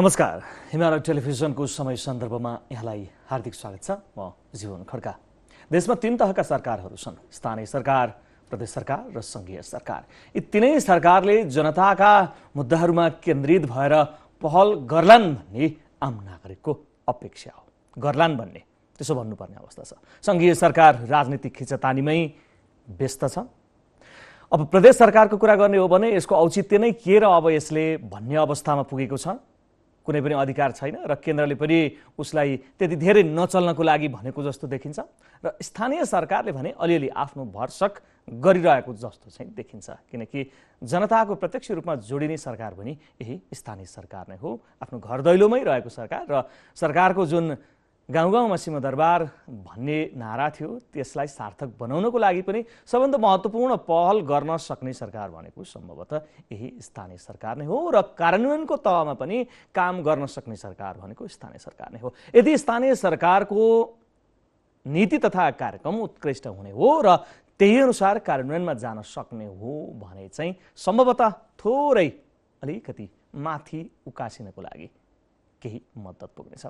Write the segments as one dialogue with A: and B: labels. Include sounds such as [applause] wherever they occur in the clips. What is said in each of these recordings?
A: नमस्कार हिमालय टेलिभिजनको समय सन्दर्भमा यहाँलाई हार्दिक स्वागत छ म जीवन खड्का देशमा तिन तहका सरकारहरू छन् स्थानीय सरकार प्रदेश सरकार र सङ्घीय सरकार यी तिनै सरकारले जनताका मुद्दाहरूमा केन्द्रित भएर पहल गर्लान् भन्ने आम नागरिकको अपेक्षा हो गर्लान् भन्ने त्यसो भन्नुपर्ने अवस्था छ सङ्घीय सरकार राजनीतिक खिचतानीमै व्यस्त छ अब प्रदेश सरकारको कुरा गर्ने हो भने यसको औचित्य नै के र अब यसले भन्ने अवस्थामा पुगेको छ कुनै पनि अधिकार छैन र केन्द्रले पनि उसलाई त्यति धेरै नचल्नको लागि भनेको जस्तो देखिन्छ र स्थानीय सरकारले भने अलिअलि आफ्नो भरसक गरिरहेको जस्तो चाहिँ देखिन्छ किनकि जनताको प्रत्यक्ष रूपमा जोडिने सरकार पनि यही स्थानीय सरकार नै हो आफ्नो घर दैलोमै रहेको सरकार र सरकारको जुन गाउँ गाउँमा सिंहदरबार भन्ने नारा थियो त्यसलाई सार्थक बनाउनको लागि पनि सबभन्दा महत्त्वपूर्ण पहल गर्न सक्ने सरकार भनेको सम्भवतः यही स्थानीय सरकार नै हो र कार्यान्वयनको तहमा पनि काम गर्न सक्ने सरकार भनेको स्थानीय सरकार नै हो यदि स्थानीय सरकारको नीति तथा कार्यक्रम उत्कृष्ट हुने हो र त्यही अनुसार कार्यान्वयनमा जान सक्ने हो भने चाहिँ सम्भवतः थोरै अलिकति माथि उकासिनको लागि केही मद्दत पुग्नेछ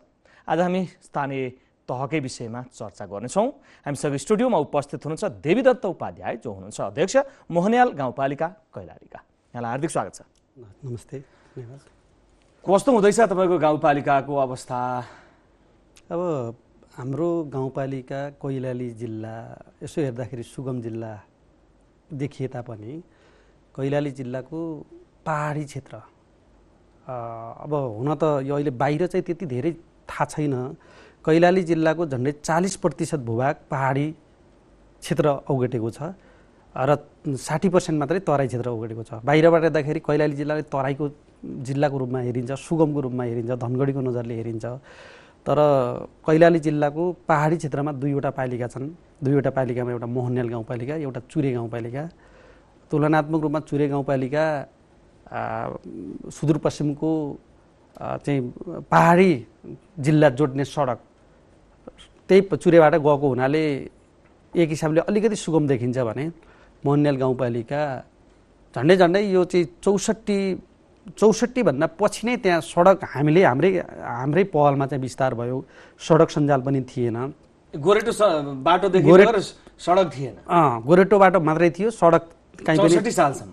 A: आज हामी स्थानीय तहकै विषयमा चर्चा गर्नेछौँ हामीसँग स्टुडियोमा उपस्थित हुनुहुन्छ देवीदत्त उपाध्याय जो हुनुहुन्छ अध्यक्ष मोहनयाल गाउँपालिका कैलालीका यहाँलाई हार्दिक स्वागत छ
B: नमस्ते कस्तो हुँदैछ तपाईँको गाउँपालिकाको अवस्था अब हाम्रो गाउँपालिका कैलाली जिल्ला यसो हेर्दाखेरि सुगम जिल्ला देखिए तापनि कैलाली जिल्लाको पहाडी क्षेत्र अब हुन त यो अहिले बाहिर चाहिँ त्यति धेरै थाहा छैन कैलाली जिल्लाको झन्डै चालिस प्रतिशत भूभाग पहाडी क्षेत्र ओगटेको छ र साठी पर्सेन्ट मात्रै तराई क्षेत्र ओगटेको छ बाहिरबाट हेर्दाखेरि कैलाली जिल्लाले तराईको जिल्लाको रूपमा हेरिन्छ सुगमको रूपमा हेरिन्छ धनगढीको नजरले हेरिन्छ तर कैलाली जिल्लाको पहाडी क्षेत्रमा दुईवटा पालिका छन् दुईवटा पालिकामा एउटा मोहन्याल गाउँपालिका एउटा चुरे गाउँपालिका तुलनात्मक रूपमा चुरे गाउँपालिका सुदूरपश्चिमको चाहिँ पहाडी जिल्ला जोड्ने सडक त्यही चुरेबाट गएको हुनाले एक हिसाबले अलिकति सुगम देखिन्छ भने मोहन्याल गाउँपालिका झन्डै झन्डै यो चाहिँ चौसठी चौसठीभन्दा पछि नै त्यहाँ सडक हामीले हाम्रै हाम्रै पहलमा चाहिँ विस्तार भयो सडक सञ्जाल पनि थिएन
A: गोरेटो बाटोदेखि सडक थिएन
B: गोरेटो बाटो मात्रै थियो सडक काहीँ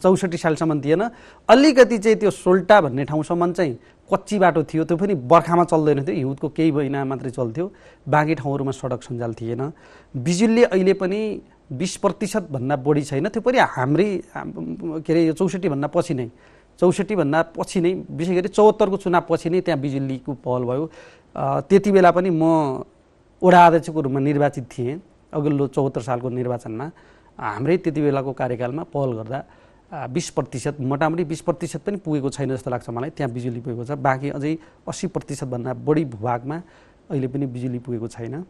B: चौसठी सालसम्म थिएन अलिकति चाहिँ त्यो सोल्टा भन्ने ठाउँसम्म चाहिँ कच्ची बाटो थियो त्यो पनि बर्खामा चल्दैन थियो हिउँदको केही महिना मात्रै चल्थ्यो बाँकी ठाउँहरूमा सडक सञ्जाल थिएन बिजुलीले अहिले पनि बिस प्रतिशतभन्दा बढी छैन त्यो पनि हाम्रै के अरे यो चौसठीभन्दा पछि नै चौसठीभन्दा पछि नै विशेष गरी चौहत्तरको चुनावपछि नै त्यहाँ बिजुलीको पहल भयो त्यति बेला पनि म वडा अध्यक्षको रूपमा निर्वाचित थिएँ अघिल्लो चौहत्तर सालको निर्वाचनमा हाम्रै त्यति बेलाको कार्यकालमा पहल गर्दा बिस प्रतिशत मोटामोटी बिस प्रतिशत पनि पुगेको छैन जस्तो लाग्छ मलाई त्यहाँ बिजुली पुगेको छ बाँकी अझै अस्सी प्रतिशतभन्दा बढी भूभागमा अहिले पनि बिजुली पुगेको छैन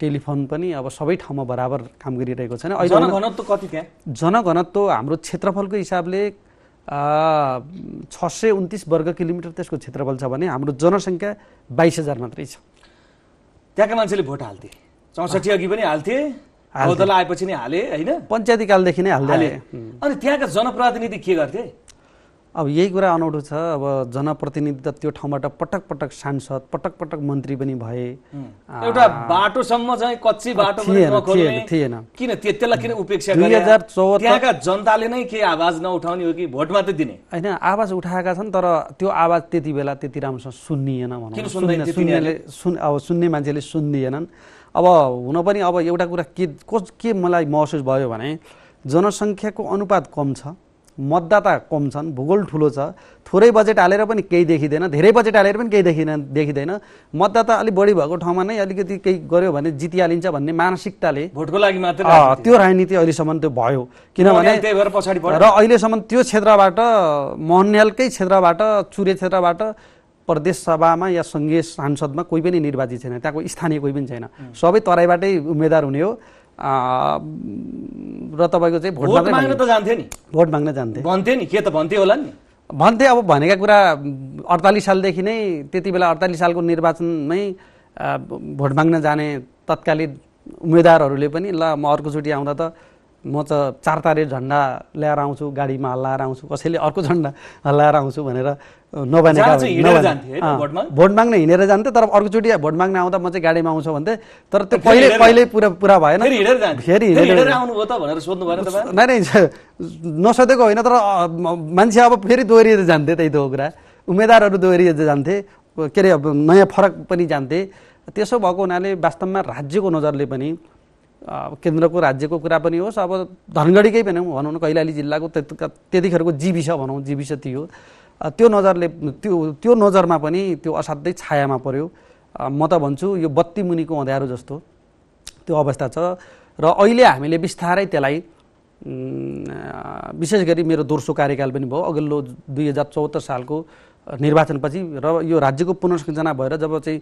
B: टेलिफोन पनि अब सबै ठाउँमा बराबर काम गरिरहेको छैन अहिले जनघनत्व कति त्यहाँ जनघनत्व हाम्रो क्षेत्रफलको हिसाबले छ सय उन्तिस वर्ग किलोमिटर त्यसको क्षेत्रफल छ भने हाम्रो जनसङ्ख्या बाइस हजार मात्रै छ त्यहाँका मान्छेले भोट
A: हाल्थे चौसठी अघि पनि हाल्थे हौदला आएपछि नै हाले होइन
B: पञ्चायती कालदेखि नै हाल्दै
A: अनि त्यहाँका जनप्रतिनिधि के गर्थे
B: अब यही कुरा अनौठो छ अब जनप्रतिनिधि त त्यो ठाउँबाट पटक पटक सांसद पटक पटक मन्त्री पनि भए एउटा
A: बाटोसम्म चाहिँ कच्ची बाटो थिएन किन त्यसलाई किन उपेक्षा दुई हजार
B: जनताले नै के आवाज नउठाउने हो कि भोट मात्रै दिने होइन आवाज उठाएका छन् तर त्यो आवाज त्यति बेला त्यति राम्रोसँग सुनिएन अब सुन्ने मान्छेले सुन्दिएनन् अब हुन पनि अब एउटा कुरा के कस के मलाई महसुस भयो भने जनसङ्ख्याको अनुपात कम छ मतदाता कम छन् भूगोल ठुलो छ थोरै बजेट हालेर पनि केही देखिँदैन धेरै बजेट हालेर पनि केही देखिँदैन देखिँदैन मतदाता अलिक बढी भएको ठाउँमा नै अलिकति केही गर्यो भने जितिहालिन्छ भन्ने मानसिकताले भोटको लागि मात्र त्यो राजनीति अहिलेसम्म त्यो भयो किनभने र अहिलेसम्म त्यो क्षेत्रबाट मोहन्यालकै क्षेत्रबाट चुरे क्षेत्रबाट प्रदेश सभामा या सङ्घीय सांसदमा कोही पनि निर्वाचित छैन त्यहाँको स्थानीय कोही पनि छैन सबै तराईबाटै उम्मेदवार हुने हो र तपाईँको चाहिँ भोट माग्न त जान्थ्यो नि भोट माग्न जान्थे भन्थ्यो नि के त भन्थ्यो होला नि भन्थे अब भनेका कुरा अडतालिस सालदेखि नै त्यति बेला अडतालिस सालको निर्वाचनमै भोट माग्न जाने तत्कालीन उम्मेदवारहरूले पनि ल म अर्कोचोटि आउँदा त म त चार तारे झन्डा ल्याएर आउँछु गाडीमा हल्लाएर आउँछु कसैले अर्को झन्डा हल्लाएर आउँछु भनेर नभनेका भोट माग्ने हिँडेर जान्थे तर अर्कोचोटि भोट माग्न आउँदा म चाहिँ गाडीमा आउँछु भन्थे तर त्यो पहिले पहिले पुरा पुरा भएन फेरि नै नै नसोधेको होइन तर मान्छे अब फेरि दोहोरिएर जान्थे त्यही त्यो कुरा उम्मेदवारहरू दोहोरिएर जान्थे के अरे अब नयाँ फरक पनि जान्थे त्यसो भएको हुनाले वास्तवमा राज्यको नजरले पनि केन्द्रको राज्यको कुरा पनि होस् अब धनगढीकै भनौँ भनौँ न कैलाली जिल्लाको त्यतिखेरको जीविस भनौँ जीविस थियो त्यो नजरले त्यो त्यो नजरमा पनि त्यो असाध्यै छायामा पर्यो म त भन्छु यो बत्ती मुनिको अँध्यारो जस्तो त्यो अवस्था छ र अहिले हामीले बिस्तारै त्यसलाई विशेष गरी मेरो दोस्रो कार्यकाल पनि भयो अघिल्लो दुई हजार चौहत्तर सालको निर्वाचनपछि र यो राज्यको पुनर्संरचना भएर जब चाहिँ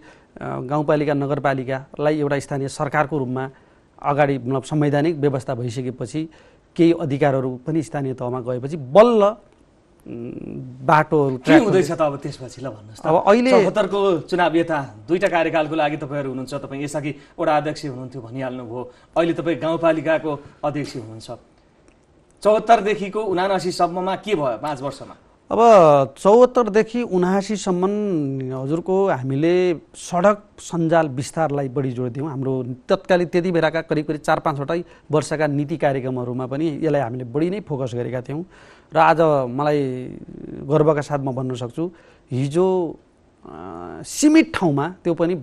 B: गाउँपालिका नगरपालिकालाई एउटा स्थानीय सरकारको रूपमा अगाडि मतलब संवैधानिक व्यवस्था भइसकेपछि केही अधिकारहरू पनि स्थानीय तहमा गएपछि बल्ल बाटो के हुँदैछ त अब
A: त्यसपछि ल भन्नुहोस् अब अहिले चौहत्तरको चुनाव यता दुईवटा कार्यकालको लागि तपाईँहरू हुनुहुन्छ तपाईँ यसअघि वडा अध्यक्ष हुनुहुन्थ्यो भनिहाल्नुभयो अहिले तपाईँ गाउँपालिकाको अध्यक्ष हुनुहुन्छ चौहत्तरदेखिको उनासीसम्ममा के भयो पाँच वर्षमा
B: अब चौहत्तरदेखि उनासीसम्म हजुरको हामीले सडक सञ्जाल विस्तारलाई बढी जोड दियौँ हाम्रो तत्कालीन त्यति बेलाका करिब करिब चार पाँचवटै वर्षका नीति कार्यक्रमहरूमा पनि यसलाई हामीले बढी नै फोकस गरेका थियौँ र आज मलाई गर्वका साथ म भन्न सक्छु हिजो सीमित ठाउँमा त्यो पनि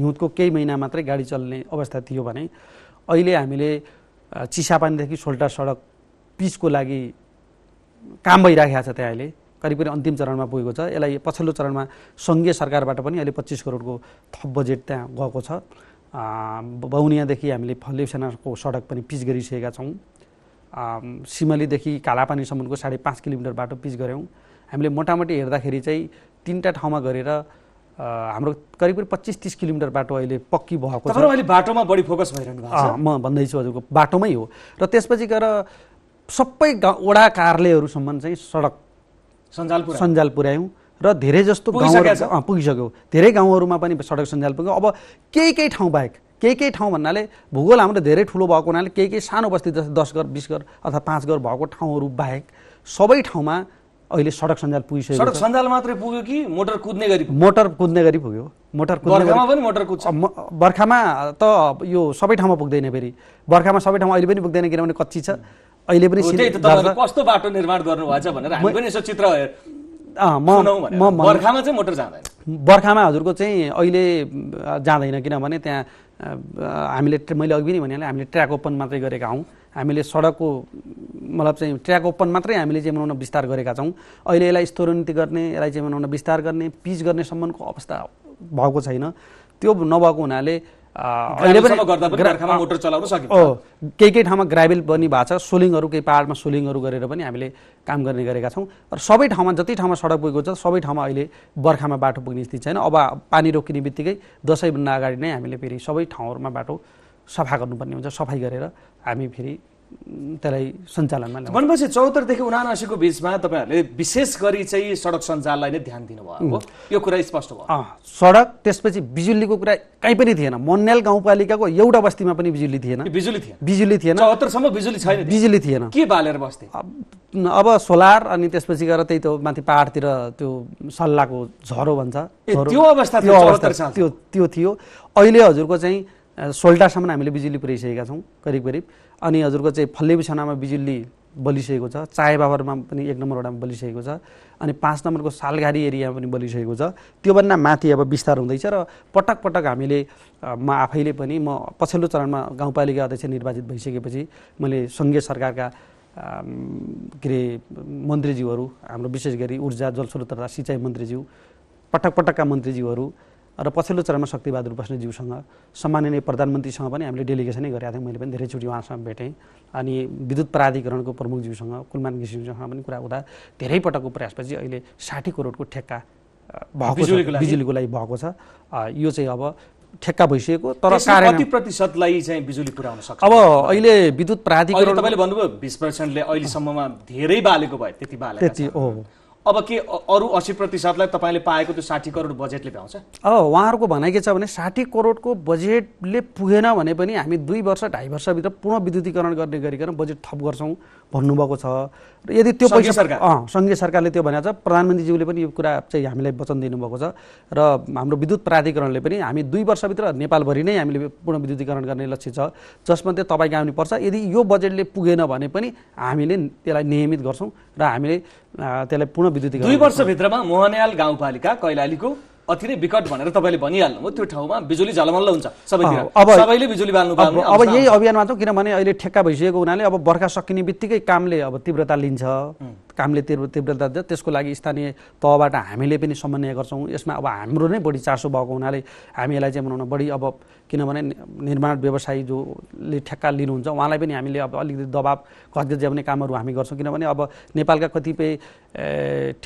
B: हिउँदको केही महिना मात्रै गाडी चल्ने अवस्था थियो भने अहिले हामीले चिसापानीदेखि सोल्टा सडक पिचको लागि काम भइराखेको छ त्यहाँ अहिले करिब करिब अन्तिम चरणमा पुगेको छ यसलाई पछिल्लो चरणमा सङ्घीय सरकारबाट पनि अहिले पच्चिस करोडको थप बजेट त्यहाँ गएको छ बहुनियादेखि हामीले फलेसेनाको सडक पनि पिच गरिसकेका छौँ सिमलीदेखि कालापानीसम्मको साढे पाँच किलोमिटर बाटो पिच गऱ्यौँ हामीले मोटामोटी हेर्दाखेरि चाहिँ तिनवटा ठाउँमा गरेर हाम्रो करिब करिब पच्चिस तिस किलोमिटर बाटो अहिले पक्की भएको छ बाटोमा बढी फोकस भइरहनु भएको छ म भन्दैछु हजुरको बाटोमै हो र त्यसपछि गएर सबै गाउँ वडा कार्यालयहरूसम्म चाहिँ सडक सञ्जाल सञ्जाल पुर्यायौँ र धेरै जस्तो गाउँहरू पुगिसक्यो धेरै गाउँहरूमा पनि सडक सञ्जाल पुग्यो अब केही केही ठाउँ बाहेक केही केही ठाउँ भन्नाले भूगोल हाम्रो धेरै ठुलो भएको हुनाले केही केही सानो बस्ती जस्तै दस घर बिस घर अथवा पाँच घर भएको ठाउँहरू बाहेक सबै ठाउँमा अहिले सडक सञ्जाल पुगिसक्यो सडक
A: सञ्जाल मात्रै पुग्यो कि मोटर कुद्ने गरी मोटर कुद्ने गरी पुग्यो
B: मोटर पनि मोटर कुद्छ बर्खामा त यो सबै ठाउँमा पुग्दैन फेरि बर्खामा सबै ठाउँमा अहिले पनि पुग्दैन किनभने कच्ची छ अहिले पनि
A: कस्तो बाटो निर्माण गर्नुभएछ भनेर हामी पनि यसो चित्र
B: बर्खामा
A: चाहिँ मोटर जाँदैन
B: बर्खामा हजुरको चाहिँ अहिले जाँदैन किनभने त्यहाँ हामीले मैले अघि पनि भने हामीले ट्र्याक ओपन मात्रै गरेका हौँ हामीले सडकको मतलब चाहिँ ट्र्याक ओपन मात्रै हामीले चाहिँ बनाउन विस्तार गरेका छौँ अहिले यसलाई स्तरोन्नति गर्ने यसलाई चाहिँ बनाउन विस्तार गर्ने पिच गर्नेसम्मको अवस्था भएको छैन त्यो नभएको हुनाले अहिले पनि मोटर चलाउन केही केही ठाउँमा ग्राभेल पनि भएको छ सोलिङहरू केही पाहाडमा सोलिङहरू गरेर पनि हामीले काम गर्ने गरेका छौँ र सबै ठाउँमा जति ठाउँमा सडक पुगेको छ सबै ठाउँमा अहिले बर्खामा बाटो पुग्ने स्थिति छैन अब पानी रोकिने बित्तिकै दसैँभन्दा अगाडि नै हामीले फेरि सबै ठाउँहरूमा बाटो सफा गर्नुपर्ने हुन्छ सफाइ गरेर हामी फेरि त्यसलाई सञ्चालनमा
A: भनेपछि चौहत्तरदेखि उनासीको बिचमा तपाईँहरूले विशेष गरी चाहिँ सडक सञ्जाललाई नै ध्यान दिनुभयो यो कुरा स्पष्ट भयो
B: सडक त्यसपछि बिजुलीको कुरा कहीँ पनि थिएन मन्याल गाउँपालिकाको एउटा बस्तीमा पनि बिजुली थिएन बिजुली थिएन बिजुली थिएन चौहत्तरसम्म बिजुली छैन बिजुली थिएन के बालेर बस्थे अब सोलार अनि त्यसपछि गएर त्यही त माथि पहाडतिर त्यो सल्लाहको झरो भन्छ त्यो अवस्था त्यो त्यो थियो अहिले हजुरको चाहिँ सोल्टासम्म हामीले बिजुली पुऱ्याइसकेका छौँ करिब करिब अनि हजुरको चाहिँ फल्ले बिछानामा बिजुली बलिसकेको छ चाय बाबरमा पनि एक नम्बर वडामा बलिसकेको छ अनि पाँच नम्बरको सालघारी एरियामा पनि बलिसकेको छ त्योभन्दा माथि अब विस्तार हुँदैछ र पटक पटक हामीले म आफैले पनि म पछिल्लो चरणमा गाउँपालिका अध्यक्ष निर्वाचित भइसकेपछि मैले सङ्घीय सरकारका के अरे मन्त्रीज्यूहरू हाम्रो विशेष गरी ऊर्जा जलस्रोत तथा सिँचाइ मन्त्रीज्यू पटक पटकका मन्त्रीज्यूहरू र पछिल्लो चरणमा शक्तिबहादुर बस्नेज्यूसँग सम्माननीय प्रधानमन्त्रीसँग पनि हामीले डेलिगेसनै गरेका थियौँ मैले पनि धेरैचोटि उहाँसँग भेटेँ अनि विद्युत प्राधिकरणको प्रमुखज्यूसँग कुलमान घिसिङसँग पनि कुरा हुँदा धेरै पटकको प्रयासपछि अहिले साठी करोडको ठेक्का
A: भएको बिजुलीको
B: लागि भएको छ यो चाहिँ अब ठेक्का भइसकेको तर कति
A: प्रतिशतलाई चाहिँ बिजुली पुर्याउन सक्छ
B: अब अहिले विद्युत प्राधिकरण तपाईँले
A: भन्नुभयो बिस पर्सेन्टले अहिलेसम्ममा धेरै बालेको भयो त्यति बाले त्यति हो अब के अरू असी प्रतिशतलाई तपाईँले पाएको त्यो साठी करोड बजेटले भ्याउँछ
B: अब उहाँहरूको भनाइ के छ भने साठी करोडको बजेटले पुगेन भने पनि हामी दुई वर्ष ढाई वर्षभित्र पुनः विद्युतीकरण गर्ने गरिकन बजेट थप गर्छौँ भन्नुभएको छ र यदि त्यो पैसा अँ सङ्घीय सरकारले त्यो भनेको छ प्रधानमन्त्रीज्यूले पनि यो कुरा चाहिँ हामीलाई वचन दिनुभएको छ र हाम्रो विद्युत प्राधिकरणले पनि हामी दुई वर्षभित्र नेपालभरि नै हामीले पूर्ण विद्युतीकरण गर्ने लक्ष्य छ जसमध्ये तपाईँको पर्छ यदि यो बजेटले पुगेन भने पनि हामीले त्यसलाई नियमित गर्छौँ र हामीले त्यसलाई पूर्ण विद्युतीकरण दुई
A: वर्षभित्रमा मोहनयाल गाउँपालिका कैलालीको अति नै विकट भनेर तपाईँले भनिहाल्नुभयो त्यो ठाउँमा बिजुली झलमल्ल हुन्छ सबैतिर सबैले बिजुली बाल्नु पर्ने अब यही
B: अभियानमा छौँ किनभने अहिले ठेक्का भइसकेको हुनाले अब बर्खा सकिने बित्तिकै कामले अब तीव्रता लिन्छ कामले तीव्र तीव्रता दिन्छ त्यसको लागि स्थानीय तहबाट हामीले पनि समन्वय गर्छौँ यसमा अब हाम्रो नै बढी चासो भएको हुनाले हामी यसलाई चाहिँ बनाउन बढी अब किनभने निर्माण व्यवसायी जोले ठेक्का लिनुहुन्छ उहाँलाई पनि हामीले अब अलिकति दबाब ज्याउने कामहरू हामी गर्छौँ किनभने अब नेपालका कतिपय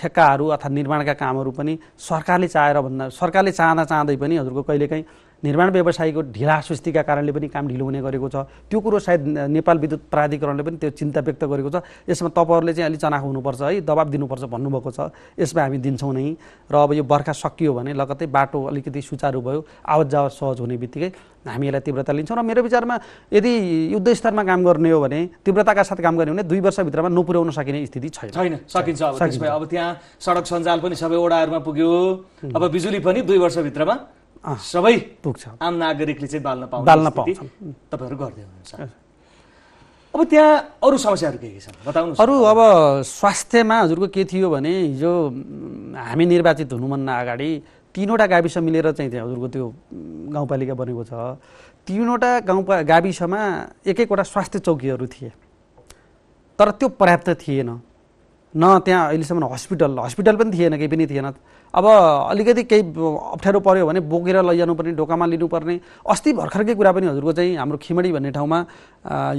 B: ठेक्काहरू अथवा निर्माणका कामहरू पनि सरकारले चाहेर भन्दा सरकारले चाहँदा चाहँदै पनि हजुरको कहिलेकाहीँ निर्माण व्यवसायको ढिला सुस्तीका कारणले पनि काम ढिलो हुने गरेको छ त्यो कुरो सायद नेपाल विद्युत प्राधिकरणले पनि त्यो चिन्ता व्यक्त गरेको छ यसमा तपाईँहरूले चाहिँ अलि चनाखो हुनुपर्छ है दबाब दिनुपर्छ भन्नुभएको छ यसमा हामी दिन्छौँ नै र अब यो बर्खा सकियो भने लगत्तै बाटो अलिकति सुचारू भयो आवत जावत सहज हुने बित्तिकै हामी यसलाई तीव्रता लिन्छौँ र मेरो विचारमा यदि युद्ध स्तरमा काम गर्ने हो भने तीव्रताका साथ काम गर्ने हो भने दुई वर्षभित्रमा नपुर्याउन सकिने स्थिति छैन
A: छैन सकिन्छ अब त्यसमा अब त्यहाँ सडक सञ्जाल पनि सबै ओडाहरूमा पुग्यो अब बिजुली पनि दुई वर्षभित्रमा सबै पुग्छ आम नागरिकले चाहिँ बाल्न पाउँछ बाल्न पाउँछ तपाईँहरू गर्दै हुनुहुन्छ अब त्यहाँ अरू समस्याहरू के के छन् बताउनु अरू
B: अब स्वास्थ्यमा हजुरको के थियो भने हिजो हामी निर्वाचित हुनुभन्दा अगाडि तिनवटा गाविस मिलेर चाहिँ त्यहाँ हजुरको त्यो गाउँपालिका बनेको छ तिनवटा गाउँपा गाविसमा एक एकवटा स्वास्थ्य चौकीहरू थिए तर त्यो पर्याप्त थिएन न त्यहाँ अहिलेसम्म हस्पिटल हस्पिटल पनि थिएन केही पनि थिएन अब अलिकति केही अप्ठ्यारो पऱ्यो भने बोकेर लैजानुपर्ने ढोकामा लिनुपर्ने अस्ति भर्खरकै कुरा पनि हजुरको चाहिँ हाम्रो खिमडी भन्ने ठाउँमा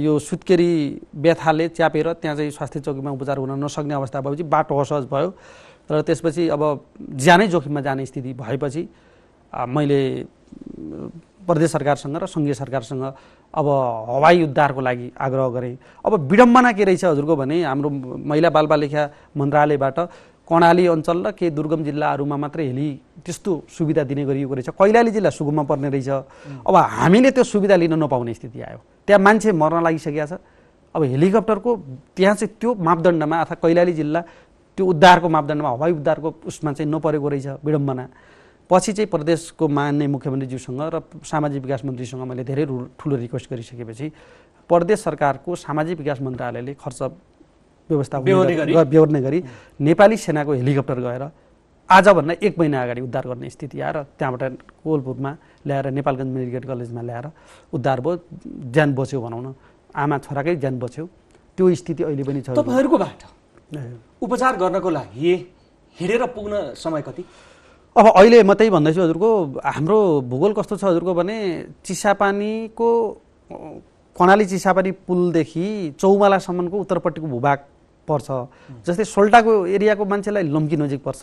B: यो सुत्केरी व्यथाले च्यापेर त्यहाँ चाहिँ स्वास्थ्य चौकीमा उपचार हुन नसक्ने अवस्था भएपछि बाटो असहज भयो र त्यसपछि अब ज्यानै जोखिममा जाने स्थिति भएपछि मैले प्रदेश सरकारसँग र सङ्घीय सरकारसँग अब हवाई उद्धारको लागि आग्रह गरे अब विडम्बना के रहेछ हजुरको भने हाम्रो महिला बालबालिका मन्त्रालयबाट कर्णाली अञ्चल र केही दुर्गम जिल्लाहरूमा मात्रै हेली त्यस्तो सुविधा दिने गरिएको रहेछ कैलाली जिल्ला सुगममा पर्ने रहेछ अब हामीले त्यो सुविधा लिन नपाउने स्थिति आयो त्यहाँ मान्छे मर्न लागिसकेका छ अब हेलिकप्टरको त्यहाँ चाहिँ त्यो मापदण्डमा अथवा कैलाली जिल्ला त्यो उद्धारको मापदण्डमा हवाई उद्धारको उसमा चाहिँ नपरेको रहेछ विडम्बना पछि चाहिँ प्रदेशको मान्ने मुख्यमन्त्रीज्यूसँग र सामाजिक विकास मन्त्रीसँग मैले धेरै ठुलो रिक्वेस्ट गरिसकेपछि प्रदेश सरकारको सामाजिक विकास मन्त्रालयले खर्च व्यवस्था बेहोर्ने गरी नेपाली सेनाको हेलिकप्टर गएर आजभन्दा एक महिना अगाडि उद्धार गर्ने स्थिति आएर त्यहाँबाट कोलपुरमा ल्याएर नेपालगञ्ज मेडिकल कलेजमा ल्याएर उद्धार भयो ज्यान बच्यो भनौँ न आमा छोराकै ज्यान बच्यो त्यो स्थिति अहिले पनि छ तपाईँहरूकोबाट उपचार गर्नको लागि हिँडेर पुग्न समय कति अब अहिले म त्यही भन्दैछु हजुरको हाम्रो भूगोल कस्तो छ हजुरको भने चिसापानीको कर्णाली चिसापानी पुलदेखि चौमालासम्मको उत्तरपट्टिको भूभाग पर्छ जस्तै सोल्टाको एरियाको मान्छेलाई लम्की नजिक पर्छ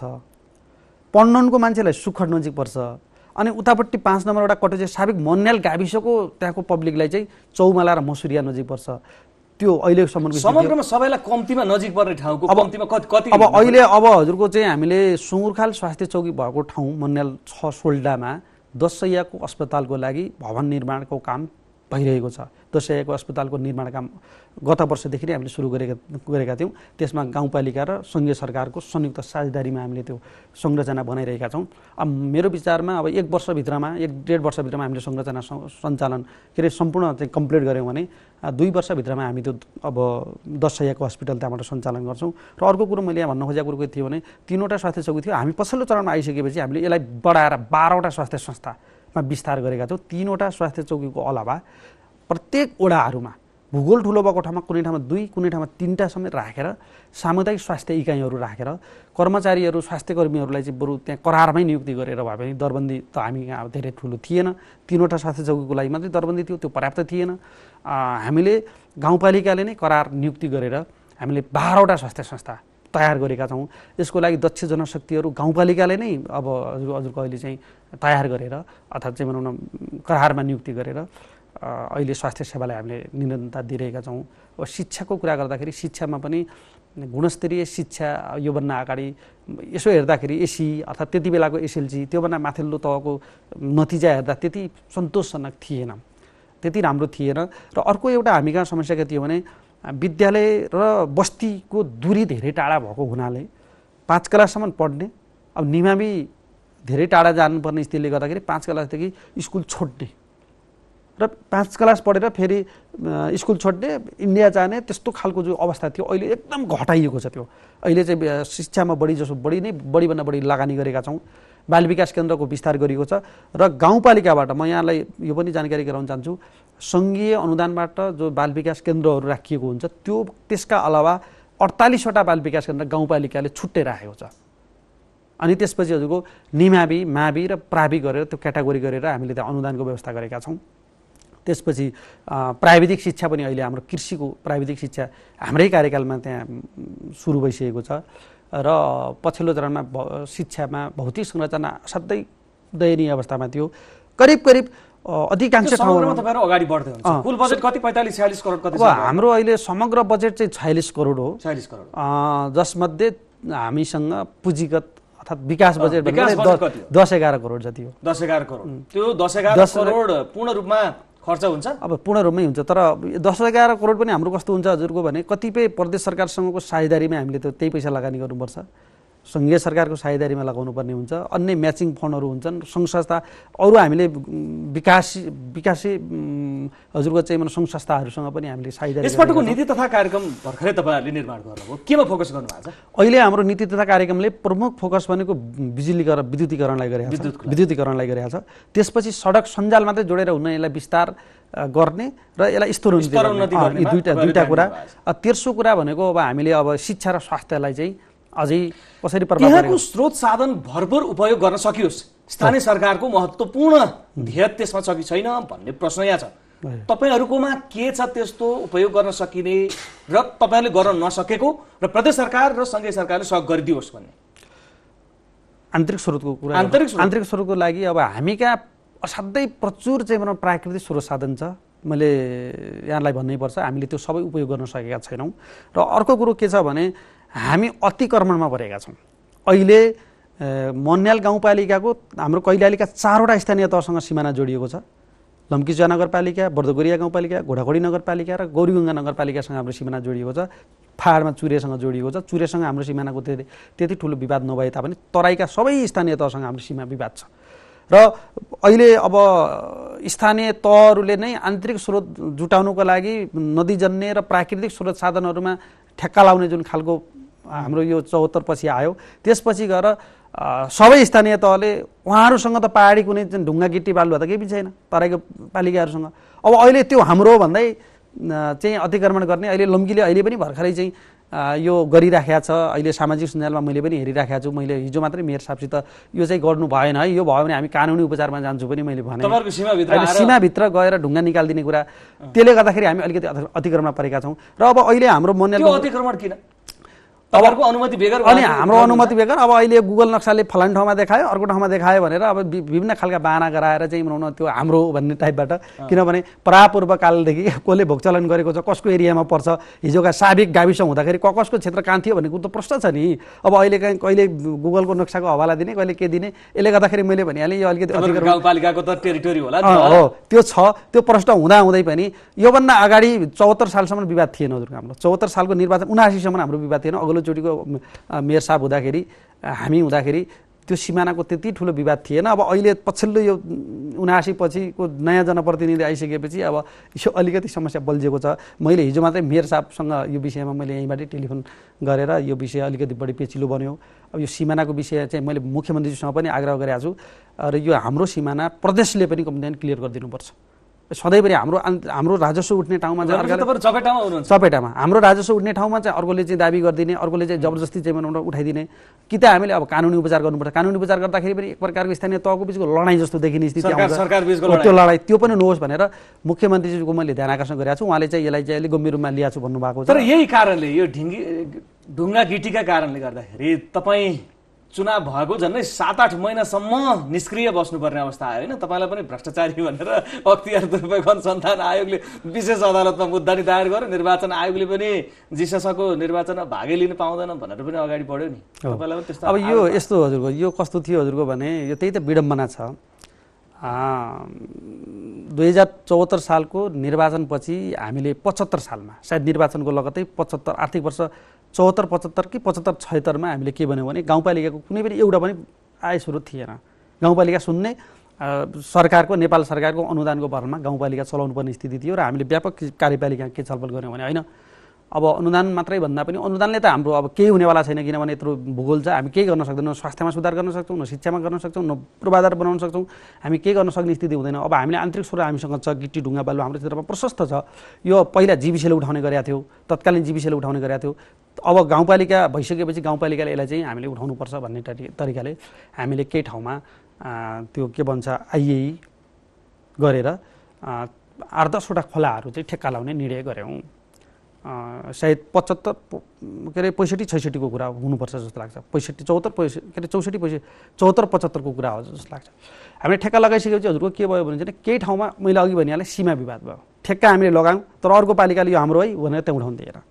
B: पन्डनको मान्छेलाई सुखड नजिक पर्छ अनि उतापट्टि पाँच नम्बर एउटा कटेज साबिक मन्याल गाविसको त्यहाँको पब्लिकलाई चाहिँ चौमाला र मसुरिया नजिक पर्छ त्यो अहिलेसम्मको समग्रमा सबैलाई
A: कम्तीमा नजिक पर्ने ठाउँको कम्तीमा कति अब अहिले
B: अब हजुरको चाहिँ हामीले सुँगुरखाल स्वास्थ्य चौकी भएको ठाउँ मन्याल छ सोल्डामा दसैयाको अस्पतालको लागि भवन निर्माणको काम भइरहेको छ दसैयाको अस्पतालको निर्माण काम गत वर्षदेखि नै हामीले सुरु गरेका गरेका थियौँ त्यसमा गाउँपालिका र सङ्घीय सरकारको संयुक्त साझेदारीमा हामीले त्यो संरचना बनाइरहेका छौँ अब मेरो विचारमा अब एक वर्षभित्रमा एक डेढ वर्षभित्रमा हामीले संरचना सञ्चालन के अरे सम्पूर्ण चाहिँ कम्प्लिट गऱ्यौँ भने दुई वर्षभित्रमा हामी त्यो अब दस सयको हस्पिटल त्यहाँबाट सञ्चालन गर्छौँ र अर्को कुरो मैले यहाँ भन्न खोजेको कुरो के थियो भने तिनवटा स्वास्थ्य चौकी थियो हामी पछिल्लो चरणमा आइसकेपछि हामीले यसलाई बढाएर बाह्रवटा स्वास्थ्य संस्थामा विस्तार गरेका छौँ तिनवटा स्वास्थ्य चौकीको अलावा प्रत्येक ओडाहरूमा भूगोल ठुलो भएको ठाउँमा कुनै ठाउँमा दुई कुनै ठाउँमा तिनवटा समेत राखेर सामुदायिक स्वास्थ्य इकाइहरू राखेर कर्मचारीहरू स्वास्थ्य कर्मीहरूलाई चाहिँ बरु त्यहाँ करारमै नियुक्ति गरेर भए पनि दरबन्दी त हामी यहाँ धेरै ठुलो थिएन तिनवटा स्वास्थ्य चौकीको लागि मात्रै दरबन्दी थियो त्यो पर्याप्त थिएन हामीले गाउँपालिकाले नै करार नियुक्ति गरेर हामीले बाह्रवटा स्वास्थ्य संस्था तयार गरेका छौँ यसको लागि दक्ष जनशक्तिहरू गाउँपालिकाले नै अब हजुर हजुरको अहिले चाहिँ तयार गरेर अर्थात् चाहिँ भनौँ न करारमा नियुक्ति गरेर अहिले स्वास्थ्य सेवालाई हामीले निरन्तरता दिइरहेका छौँ अब शिक्षाको कुरा गर्दाखेरि शिक्षामा पनि गुणस्तरीय शिक्षा योभन्दा अगाडि यसो हेर्दाखेरि एसी अर्थात् त्यति बेलाको एसएलसी त्योभन्दा माथिल्लो तहको नतिजा हेर्दा त्यति सन्तोषजनक थिएन त्यति राम्रो थिएन र अर्को एउटा हामी कहाँ समस्या के थियो भने विद्यालय र बस्तीको दूरी धेरै टाढा भएको हुनाले पाँच क्लाससम्म पढ्ने अब निमामी धेरै टाढा जानुपर्ने स्थितिले गर्दाखेरि पाँच क्लासदेखि स्कुल छोड्ने र पाँच क्लास पढेर फेरि स्कुल छोड्ने इन्डिया जाने त्यस्तो खालको जो अवस्था थियो अहिले एकदम घटाइएको छ त्यो अहिले चाहिँ शिक्षामा बढी जसो बढी नै बढीभन्दा बढी लगानी गरेका छौँ बाल विकास केन्द्रको विस्तार गरिएको छ र गाउँपालिकाबाट म यहाँलाई यो पनि जानकारी गराउन चाहन्छु सङ्घीय अनुदानबाट जो बाल विकास केन्द्रहरू राखिएको हुन्छ त्यो त्यसका अलावा अडतालिसवटा बाल विकास केन्द्र गाउँपालिकाले छुट्टै राखेको छ अनि त्यसपछि हजुरको निमावि मावि र प्रावि गरेर त्यो क्याटागोरी गरेर हामीले त्यहाँ अनुदानको व्यवस्था गरेका छौँ त्यसपछि प्राविधिक शिक्षा पनि अहिले हाम्रो कृषिको प्राविधिक शिक्षा हाम्रै कार्यकालमा त्यहाँ सुरु भइसकेको छ र पछिल्लो चरणमा शिक्षामा भौतिक संरचना असाध्यै दयनीय अवस्थामा थियो करिब करिब अधिकांश अगाडि
A: बढ्दै हुन्छ कुल बजेट कति करोड कति हाम्रो
B: अहिले समग्र बजेट चाहिँ छयालिस करोड हो करोड जसमध्ये हामीसँग पुँजीगत अर्थात् विकास बजेट दस एघार करोड जति हो
A: दस एघार करोड त्यो दस एघार करोड
B: पूर्ण रूपमा खर्च हुन्छ अब पूर्ण रूपमै हुन्छ तर दस एघार करोड पनि हाम्रो कस्तो हुन्छ हजुरको भने कतिपय प्रदेश सरकारसँगको साझेदारीमा हामीले त्यो त्यही पैसा लगानी गर्नुपर्छ सङ्घीय सरकारको साझेदारीमा लगाउनु पर्ने हुन्छ अन्य म्याचिङ फन्डहरू हुन्छन् सङ्घ संस्था अरू हामीले विकास विकासी हजुरको चाहिँ सङ्घ संस्थाहरूसँग पनि हामीले साइदा यसपटकको नीति
A: तथा कार्यक्रम भर्खरै तपाईँहरूले निर्माण गर्नुभयो केमा फोकस गर्नुभएको छ
B: अहिले हाम्रो नीति तथा कार्यक्रमले प्रमुख फोकस भनेको बिजुलीकरण विद्युतीकरणलाई गरेको विद्युतीकरणलाई गरेको छ त्यसपछि सडक सञ्जाल मात्रै जोडेर हुन यसलाई विस्तार गर्ने र यसलाई स्तर यी दुईवटा दुईवटा कुरा तेर्सो कुरा भनेको अब हामीले अब शिक्षा र स्वास्थ्यलाई चाहिँ अझै कसरी प्रभाव
A: स्रोत साधन भरपुर उपयोग गर्न सकियोस् स्थानीय सरकारको महत्त्वपूर्ण ध्येय त्यसमा छ कि छैन भन्ने प्रश्न यहाँ छ तपाईँहरूकोमा के छ त्यस्तो उपयोग गर्न सकिने र तपाईँहरूले गर्न नसकेको र प्रदेश सरकार र सङ्घीय सरकारले सहयोग गरिदियोस् भन्ने
B: आन्तरिक स्रोतको कुरा आन्तरिक आन्तरिक स्रोतको लागि अब हामी कहाँ असाध्यै प्रचुर चाहिँ प्राकृतिक स्रोत साधन छ मैले यहाँलाई भन्नैपर्छ हामीले त्यो सबै उपयोग गर्न सकेका छैनौँ र अर्को कुरो के छ भने हामी अतिक्रमणमा परेका छौँ अहिले मन्याल गाउँपालिकाको हाम्रो कैलालीका चारवटा स्थानीय तहसँग सिमाना जोडिएको छ लम्किचुवा नगरपालिका बर्दगोरिया गाउँपालिका घोडाघोडी नगरपालिका र गौरीगङ्गा नगरपालिकासँग हाम्रो सिमाना जोडिएको छ फाहाडमा चुरेसँग जोडिएको छ चुरेसँग हाम्रो सिमानाको त्यति त्यति ठुलो विवाद नभए तापनि तराईका सबै स्थानीय तहसँग हाम्रो सीमा विवाद छ र अहिले अब स्थानीय तहहरूले नै आन्तरिक स्रोत जुटाउनुको लागि नदीजन्य र प्राकृतिक स्रोत साधनहरूमा ठेक्का लाउने जुन खालको हाम्रो यो चौहत्तर पछि आयो त्यसपछि गएर सबै स्थानीय तहले उहाँहरूसँग त पाहाडी कुनै ढुङ्गा गिटी बालुवा त केही पनि छैन तराईको पालिकाहरूसँग अब अहिले त्यो हाम्रो भन्दै चाहिँ अतिक्रमण गर्ने अहिले लम्कीले अहिले पनि भर्खरै चाहिँ यो गरिराखेको छ अहिले सामाजिक सञ्जालमा मैले पनि हेरिराखेको छु मैले हिजो मात्रै मेयर साहबसित यो चाहिँ गर्नु भएन है यो भयो भने हामी कानुनी उपचारमा जान्छु पनि मैले भने सीमाभित्र गएर ढुङ्गा निकालिदिने कुरा त्यसले गर्दाखेरि हामी अलिकति अतिक्रमण परेका छौँ र अब अहिले हाम्रो मन अतिक्रमण किन तपाईँहरूको
A: अनुमति बेगर अनि हाम्रो अनुमति
B: बेगर अब अहिले गुगल नक्साले फलानु ठाउँमा देखायो अर्को ठाउँमा देखायो भनेर अब विभिन्न खालका बाहना गराएर चाहिँ भनौँ त्यो हाम्रो भन्ने टाइपबाट किनभने कालदेखि [laughs] कसले भोगचलन गरेको छ कसको एरियामा पर्छ हिजोका साबिक गाविस हुँदाखेरि क कसको क्षेत्र कहाँ थियो भन्ने कुरो त प्रश्न छ नि अब अहिले काहीँ कहिले गुगलको नक्साको हवाला दिने कहिले के दिने यसले गर्दाखेरि मैले भनिहालेँ यो अलिकति
A: गाउँपालिकाको त टेरिटोरी होला हो
B: त्यो छ त्यो प्रश्न हुँदा हुँदै पनि योभन्दा अगाडि चौहत्तर सालसम्म विवाद थिएन हजुर हाम्रो चौहत्तर सालको निर्वाचन उनासीसम्म हाम्रो विवाद थिएन अघिल्लो पहिलोचोटिको मेयर साहब हुँदाखेरि हामी हुँदाखेरि त्यो सिमानाको त्यति ठुलो विवाद थिएन अब अहिले पछिल्लो यो उनासी पछिको नयाँ जनप्रतिनिधि आइसकेपछि अब यो अलिकति समस्या बल्झेको छ मैले हिजो मात्रै मेयर साहबसँग यो विषयमा मैले यहीँबाटै टेलिफोन गरेर यो विषय अलिकति बढी पेचिलो बन्यो अब यो सिमानाको विषय चाहिँ मैले मुख्यमन्त्रीजीसँग पनि आग्रह गरेको छु र यो हाम्रो सिमाना प्रदेशले पनि कम्प्लेन क्लियर गरिदिनुपर्छ सधैँभरि हाम्रो हाम्रो राजस्व उठ्ने ठाउँमा
A: चपेटामा
B: हाम्रो राजस्व उठ्ने ठाउँमा चाहिँ अर्कोले चाहिँ दाबी गरिदिने अर्कोले चाहिँ जबरजस्ती चाहिँ बनाउन उठाइदिने कि त हामीले अब कानुनी उपचार गर्नुपर्छ कानुनी उपचार गर्दाखेरि पनि एक प्रकारको स्थानीय तहको बिचको लडाइँ जस्तो देखिने स्थिति त्यो लडाइँ त्यो पनि नहोस् भनेर मुख्यमन्त्रीजीको मैले ध्यान आकर्षण गरेको छु उहाँले चाहिँ यसलाई चाहिँ अलिक गम्भीर रूपमा लिएको छु भन्नुभएको छ तर
A: यही कारणले यो ढिङ्गी ढुङ्गा गिटीका कारणले गर्दाखेरि तपाईँ चुनाव भएको झन्डै सात आठ महिनासम्म निष्क्रिय बस्नुपर्ने अवस्था आयो होइन तपाईँलाई पनि भ्रष्टाचारी भनेर अख्तियार दुरुपयोग अनुसन्धान आयोगले विशेष अदालतमा मुद्दा नि दायर गर्यो निर्वाचन आयोगले पनि जिसको निर्वाचनमा भागै लिन पाउँदैन भनेर पनि अगाडि बढ्यो नि तपाईँलाई पनि त्यस्तो अब यो
B: यस्तो हजुरको यो कस्तो थियो हजुरको भने यो त्यही त विडम्बना छ दुई हजार चौहत्तर सालको निर्वाचनपछि हामीले पचहत्तर सालमा सायद निर्वाचनको लगत्तै पचहत्तर आर्थिक वर्ष चौहत्तर पचहत्तर कि पचहत्तर छहत्तरमा हामीले के भन्यौँ भने गाउँपालिकाको कुनै पनि एउटा पनि आय स्रोत थिएन गाउँपालिका सुन्ने सरकारको नेपाल सरकारको अनुदानको भरमा गाउँपालिका चलाउनुपर्ने स्थिति थियो र हामीले व्यापक कार्यपालिका के छलफल गऱ्यौँ भने होइन अब अनुदान मात्रै भन्दा पनि अनुदानले त हाम्रो अब केही हुनेवाला छैन किनभने यत्रो भूगोल छ हामी केही गर्न सक्दैनौँ स्वास्थ्यमा सुधार गर्न सक्छौँ न शिक्षामा गर्न सक्छौँ न पूर्वाधार बनाउन सक्छौँ हामी केही गर्न सक्ने स्थिति हुँदैन अब हामीले आन्तरिक स्रोत हामीसँग छ गिटी ढुङ्गा बालु हाम्रो क्षेत्रमा प्रशस्त छ यो पहिला जीविसीले उठाउने गरेका थियो तत्कालीन जीविसीले उठाउने गरेका थियो अब गाउँपालिका भइसकेपछि गाउँपालिकाले यसलाई चाहिँ हामीले उठाउनुपर्छ भन्ने तरिकाले हामीले केही ठाउँमा त्यो के भन्छ आइए गरेर आठ दसवटा खोलाहरू चाहिँ ठेक्का लाउने निर्णय गऱ्यौँ सायद पचहत्तर के अरे पैँसठी छैसठीको कुरा हुनुपर्छ जस्तो लाग्छ पैँसठी चौहत्तर पैँसठी के अरे चौसठी पैँसठी चौहत्तर पचहत्तरको कुरा हो जस्तो लाग्छ हामीले ठेक्का लगाइसकेपछि हजुरको के भयो भने चाहिँ केही ठाउँमा मैले अघि भनिहालेँ सीमा विवाद भयो ठेक्का हामीले लगायौँ तर अर्को पालिकाले यो हाम्रो है भनेर त्यहाँ उठाउनु दिएन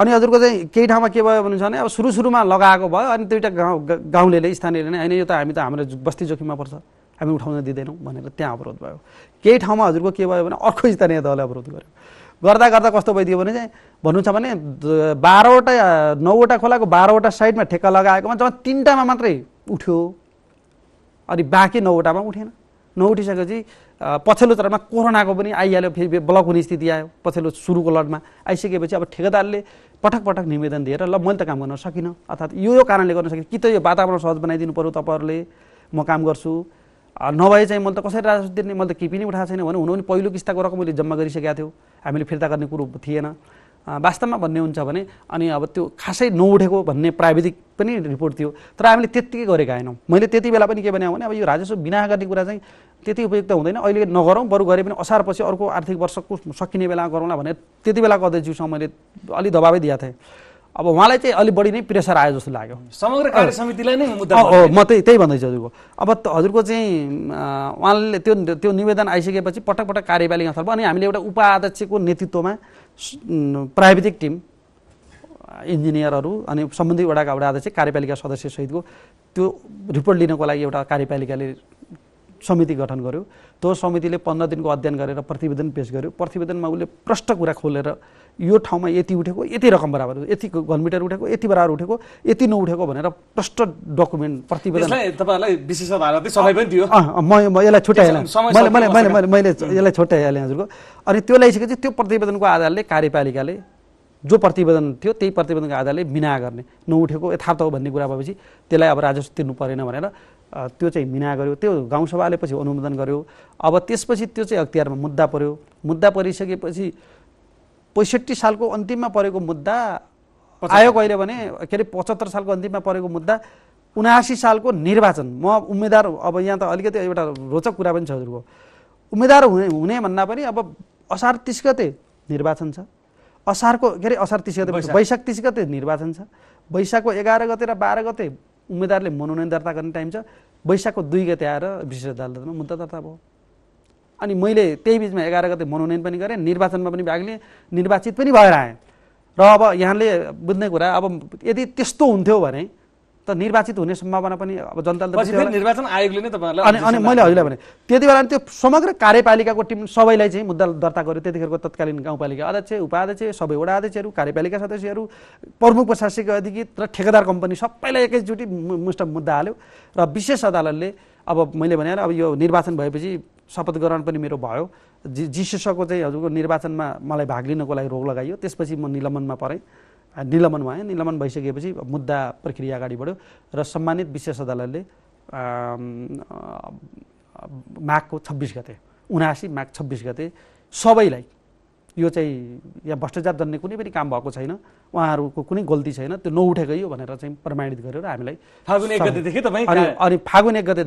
B: अनि हजुरको चाहिँ केही ठाउँमा के भयो भने चाहिँ अब सुरु सुरुमा लगाएको भयो अनि दुईवटा गाउँ गाउँले स्थानीयले नै होइन यो त हामी त हाम्रो बस्ती जोखिममा पर्छ हामी उठाउन दिँदैनौँ भनेर त्यहाँ अवरोध भयो केही ठाउँमा हजुरको के भयो भने अर्को स्थानीय दलले अवरोध गर्यो गर्दा गर्दा कस्तो भइदियो भने चाहिँ भन्नुहुन्छ भने बाह्रवटा नौवटा खोलाको बाह्रवटा साइडमा ठेक्का लगाएकोमा जम्मा तिनवटामा मात्रै उठ्यो अनि बाँकी नौवटामा उठेन नउठिसकेपछि पछिल्लो चरणमा कोरोनाको पनि आइहाल्यो फेरि ब्लक हुने स्थिति आयो पछिल्लो सुरुको लडमा आइसकेपछि अब ठेकेदारले पटक पटक निवेदन दिएर ल मैले त काम गर्न सकिनँ अर्थात् यो कारणले गर्न सकिनँ कि त यो वातावरण सहज बनाइदिनु पऱ्यो तपाईँहरूले म काम गर्छु नभए चाहिँ मैले त कसरी राजस्व तिर्ने मैले त केही पनि उठाएको छैन भने हुनु पनि पहिलो किस्ताको रकम मैले जम्मा गरिसकेका थियो हामीले फिर्ता गर्ने कुरो थिएन वास्तवमा भन्ने हुन्छ भने अनि अब त्यो खासै नउठेको भन्ने प्राविधिक पनि रिपोर्ट थियो तर हामीले त्यत्तिकै गरेका होइनौँ मैले त्यति बेला पनि के भने भने अब यो राजस्व बिना गर्ने कुरा चाहिँ त्यति उपयुक्त हुँदैन अहिले नगरौँ बरु गरे पनि असार पछि अर्को आर्थिक वर्षको सकिने बेला गरौँला भनेर त्यति बेलाको अध्यक्षसँग मैले अलिक दबाबै दिएको थिएँ अब उहाँलाई चाहिँ अलिक बढी नै प्रेसर आयो जस्तो लाग्यो समग्र कार्य समितिलाई नै मुद्दा हो म त्यही त्यही भन्दैछु हजुरको अब हजुरको चाहिँ उहाँले त्यो त्यो निवेदन आइसकेपछि पटक पटक कार्यपालिक अथवा अनि हामीले एउटा उपाध्यक्षको नेतृत्वमा प्राविधिक टिम इन्जिनियरहरू अनि सम्बन्धित वडाका वडा अध्यक्ष कार्यपालिका सदस्यसहितको त्यो रिपोर्ट लिनको लागि एउटा कार्यपालिकाले समिति गठन गर्यो त्यो समितिले पन्ध्र दिनको अध्ययन गरेर प्रतिवेदन पेस गर्यो प्रतिवेदनमा उसले प्रष्ट कुरा खोलेर यो ठाउँमा यति उठेको यति रकम बराबर यति घनमिटर उठेको यति बराबर उठेको यति नउठेको भनेर प्रष्ट डकुमेन्ट प्रतिवेदन म यसलाई छुट्याइहालेँ मैले मैले मैले मैले यसलाई छुट्याइहालेँ हजुरको अनि त्यो ल्याइसकेपछि त्यो प्रतिवेदनको आधारले कार्यपालिकाले जो प्रतिवेदन थियो त्यही प्रतिवेदनको आधारले मिना गर्ने नउठेको यथार्थ हो भन्ने कुरा भएपछि त्यसलाई अब राजस्व तिर्नु परेन भनेर त्यो चाहिँ मिना गर्यो त्यो गाउँसभाले पछि अनुमोदन गर्यो अब त्यसपछि त्यो चाहिँ अख्तियारमा मुद्दा पऱ्यो मुद्दा परिसकेपछि पैँसठी सालको अन्तिममा परेको मुद्दा आयो कहिले भने के अरे पचहत्तर सालको अन्तिममा परेको मुद्दा उनासी सालको निर्वाचन म उम्मेदवार अब यहाँ त अलिकति एउटा रोचक कुरा पनि छ हजुरको उम्मेदवार हुने हुने भन्दा पनि अब असार तिस गते निर्वाचन छ असारको के अरे असार तिस गते बैशाख तिस गते निर्वाचन छ वैशाखको एघार गते र बाह्र गते उम्मेदवारले मनोनयन दर्ता गर्ने टाइम छ वैशाखको दुई गते आएर विशेष अदालतमा मुद्दा दर्ता भयो अनि मैले त्यही बिचमा एघार गते मनोनयन पनि गरेँ निर्वाचनमा पनि भाग लिएँ निर्वाचित पनि भएर आएँ र अब यहाँले बुझ्ने कुरा अब यदि त्यस्तो हुन्थ्यो भने त निर्वाचित हुने सम्भावना पनि अब जनताले निर्वाचन
A: आयोगले नै तपाईँहरूलाई अनि अनि मैले हजुरलाई भने
B: त्यति बेला त्यो समग्र कार्यपालिकाको टिम सबैलाई चाहिँ मुद्दा दर्ता गर्यो त्यतिखेरको तत्कालीन गाउँपालिका अध्यक्ष उपाध्यक्ष सबै वडा अध्यक्षहरू कार्यपालिका सदस्यहरू प्रमुख प्रशासकीय अधिकृत र ठेकेदार कम्पनी सबैलाई एकैचोटि मुष्ट मुद्दा हाल्यो र विशेष अदालतले अब मैले भने अब यो निर्वाचन भएपछि शपथ ग्रहण पनि मेरो भयो जी जिसेसको चाहिँ हजुरको निर्वाचनमा मलाई भाग लिनको लागि रोक लगाइयो त्यसपछि म निलम्बनमा परेँ निलम्बन भए निलम्बन भइसकेपछि मुद्दा प्रक्रिया अगाडि बढ्यो र सम्मानित विशेष अदालतले माघको छब्बिस गते उनासी माघ छब्बिस गते सबैलाई यो चाहिँ या भ्रष्टाचार जन्ने कुनै पनि काम भएको छैन उहाँहरूको कुनै गल्ती छैन त्यो नउठेको यो भनेर चाहिँ प्रमाणित गरेर हामीलाई फागुन एक गतेदेखि तपाईँ अनि फागुन एक गतेदेखि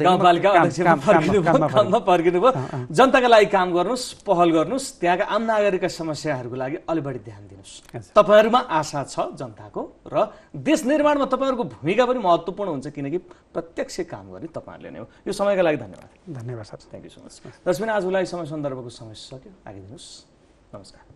B: जनताका लागि काम गर्नुहोस्
A: पहल गर्नुहोस् त्यहाँका आम नागरिकका समस्याहरूको लागि अलि बढी ध्यान दिनुहोस् तपाईँहरूमा आशा छ जनताको र देश निर्माणमा तपाईँहरूको भूमिका पनि महत्त्वपूर्ण हुन्छ किनकि प्रत्यक्ष काम गर्ने तपाईँहरूले नै हो यो समयका लागि धन्यवाद धन्यवाद sir thank you so much दर्शक आजको लागि समय सन्दर्भको समय सक्यो आइदिनुहोस् നമസ്കാരം